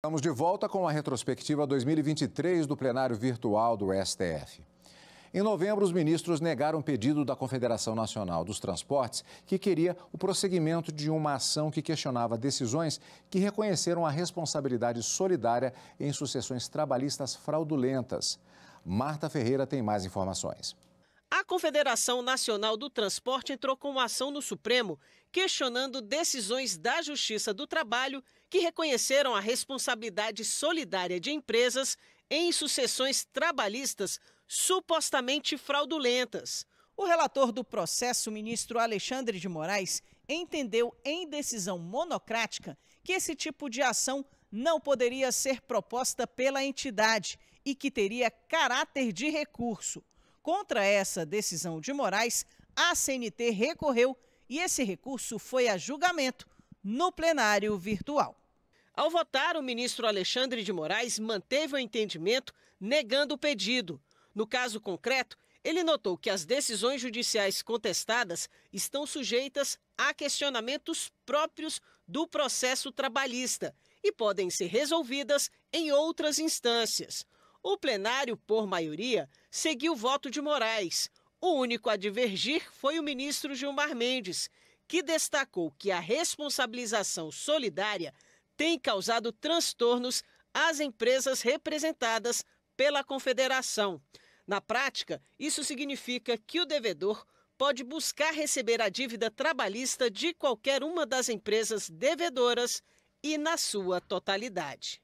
Estamos de volta com a retrospectiva 2023 do plenário virtual do STF. Em novembro, os ministros negaram o pedido da Confederação Nacional dos Transportes, que queria o prosseguimento de uma ação que questionava decisões que reconheceram a responsabilidade solidária em sucessões trabalhistas fraudulentas. Marta Ferreira tem mais informações. A Confederação Nacional do Transporte entrou com uma ação no Supremo questionando decisões da Justiça do Trabalho que reconheceram a responsabilidade solidária de empresas em sucessões trabalhistas supostamente fraudulentas. O relator do processo, ministro Alexandre de Moraes, entendeu em decisão monocrática que esse tipo de ação não poderia ser proposta pela entidade e que teria caráter de recurso. Contra essa decisão de Moraes, a CNT recorreu e esse recurso foi a julgamento no plenário virtual. Ao votar, o ministro Alexandre de Moraes manteve o entendimento, negando o pedido. No caso concreto, ele notou que as decisões judiciais contestadas estão sujeitas a questionamentos próprios do processo trabalhista e podem ser resolvidas em outras instâncias. O plenário, por maioria, seguiu o voto de Moraes. O único a divergir foi o ministro Gilmar Mendes, que destacou que a responsabilização solidária tem causado transtornos às empresas representadas pela confederação. Na prática, isso significa que o devedor pode buscar receber a dívida trabalhista de qualquer uma das empresas devedoras e na sua totalidade.